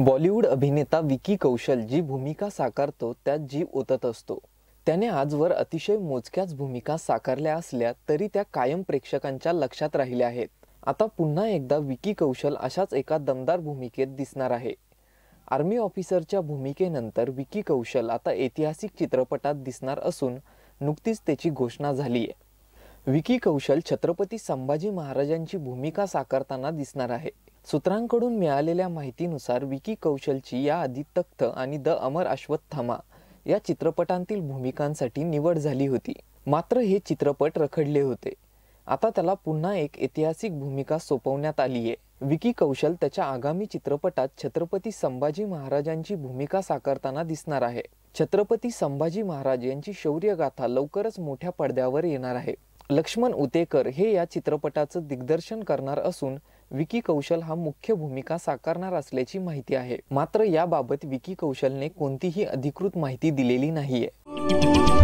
बॉलिवूड अभिनेता विकी कौशल जी भूमिका साकारतो त्यात जीव ओतत असतो त्याने आजवर अतिशय मोजक्याच भूमिका साकारल्या असल्या तरी त्या कायम प्रेक्षकांच्या लक्षात राहिल्या आहेत आता पुन्हा एकदा विकी कौशल अशाच एका दमदार भूमिकेत दिसणार आहे आर्मी ऑफिसरच्या भूमिकेनंतर विकी कौशल आता ऐतिहासिक चित्रपटात दिसणार असून नुकतीच त्याची घोषणा झाली आहे विकी कौशल छत्रपती संभाजी महाराजांची भूमिका साकारताना दिसणार आहे सूत्रांकडून मिळालेल्या माहितीनुसार विकी कौशलची याआधी तख्त आणि द अमर अश्वत्थामा या चित्रपटांतील भूमिकांसाठी निवड झाली होती मात्र हे चित्रपट रखडले होते आता त्याला पुन्हा एक ऐतिहासिक भूमिका सोपवण्यात आली आहे विकी कौशल त्याच्या आगामी चित्रपटात छत्रपती संभाजी महाराजांची भूमिका साकारताना दिसणार आहे छत्रपती संभाजी महाराज यांची शौर्यगाथा लवकरच मोठ्या पडद्यावर येणार आहे लक्ष्मण उतेकर हे या चित्रपटाचं दिग्दर्शन करणार असून विकी कौशल हा मुख्य भूमिका साकारणार असल्याची माहिती आहे मात्र याबाबत विकी कौशलने कोणतीही अधिकृत माहिती दिलेली नाहीये